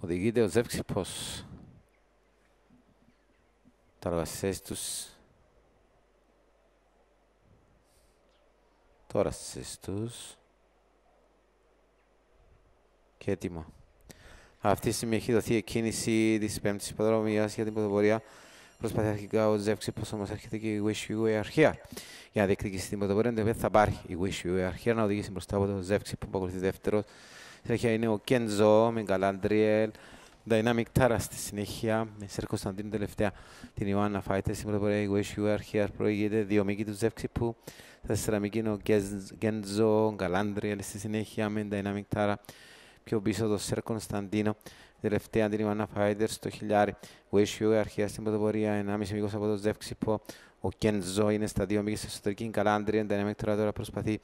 Οδηγείται ο Ζεύξιπος. Τα εργασίες τους. Τώρα στις τους. Και έτοιμο. Αυτή τη στιγμή έχει δοθεί η κίνηση της πέμπτης υποδρομίας για την ποδοπορία. Προσπαθεί αρχικά ο Ζεύξη, πως όμως έρχεται και η Wish You Are Here. Για να διεκδικήσει την ποδοπορία, δεν θα πάρει η Wish You Are Here να οδηγήσει μπροστά από τον Ζεύξηπο που ακολουθεί δεύτερος. Συνέχεια είναι ο Κέντζο με Γκαλάντριελ. Dynamic Tara στη συνέχεια. Με Σερ Κωνσταντίνου τελευταία την Ιωάννα Φάιτερ. Σήμερα μπορεί η Wish You Are Here προηγείται. Δύο μήκη του Ζεύξη που θα σεραμική είναι ο Κέντζο, Γκαλάντριελ στη συνέχεια με Dynamic Tara. Πιο πίσω το Σερ Κωνσταντίνο. Τελευταία την Ιωάννα Φάιτερ στο χιλιάρι. Wish You Are Here στην πρωτοπορία. μισή μήκος από το Ζεύξη που ο Κέντζο είναι στα δύο μήκη στην εσωτερική. Γκαλάντριελ, Dynamic Tara τώρα προσπαθεί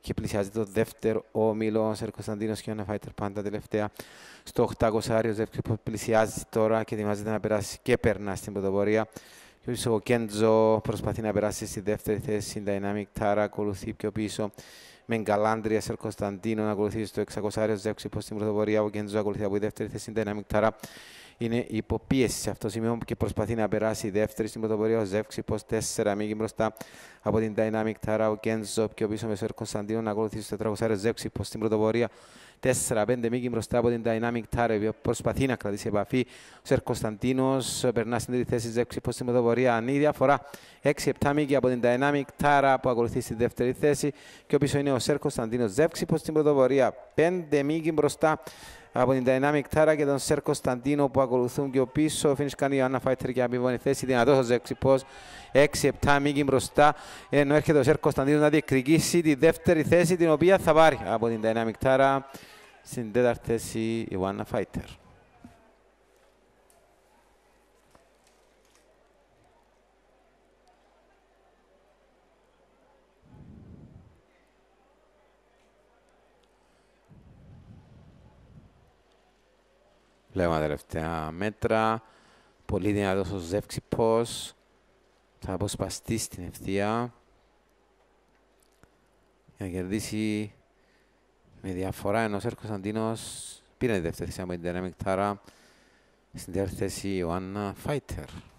και πλησιάζει το δεύτερο όμιλο. Ο Σερ Κωνσταντίνος και ο Νεφάιτερ πάντα τελευταία στο 800 άριο. που πλησιάζει τώρα και ετοιμάζεται να περάσει και περνά στην πρωτοπορία. Και ο Κέντζο προσπαθεί να περάσει στη δεύτερη θέση. Dynamic τάρα, ακολουθεί πιο πίσω με γκαλάντρια σε Κωνσταντίνο να ακολουθήσει το 600 προ στην πρωτοπορία. Ο Κέντζο ακολουθεί από τη δεύτερη θέση. Dynamic ταρά είναι υποπίεση σε αυτό το σημείο και προσπαθεί να περάσει η δεύτερη στην πρωτοπορία. Ο προ 4 μήκη μπροστά από την Dynamic Tara. Ο Κέντζο πιο πίσω με Σερ Κωνσταντίνο να ακολουθήσει το 400 προ στην πρωτοπορία. Τέσσερα, 5 μήκη μπροστά από την Dynamic Tar, η προσπαθεί να κρατήσει επαφή. Ο Σερ Κωνσταντίνος ε, περνά στην τρίτη θέση, ζεύξει προς τη Αν η Ανή διαφορά 6-7 μήκη από την Dynamic Tar που ακολουθεί στη δεύτερη θέση. Και ο πίσω είναι ο Σερ Κωνσταντίνος, ζεύξει προς τη μεθοπορία. 5 μήκη μπροστά από την Dynamic Tara και τον Σερ Κωνσταντίνο που ακολουθούν και ο πίσω. Φίνις κάνει η Ιωάννα Φάιτερ και η θέση. Δυνατός ο Ζεξιπός 6-7 μήκη μπροστά ενώ έρχεται ο Σερ Κωνσταντίνο να διεκδικήσει τη δεύτερη θέση την οποία θα πάρει από την Dynamic Tara στην τέταρτη θέση η Ιωάννα Φάιτερ. Βλέπουμε τα τελευταία μέτρα. Πολύ δυνατός ο Ζεύξιπος. Θα αποσπαστεί στην ευθεία. Για να κερδίσει με διαφορά ενός έρχος αντίνο. πήρε τη δεύτερη θέση από την Dynamic Tara. Στην δεύτερη θέση ο Άννα Φάιτερ.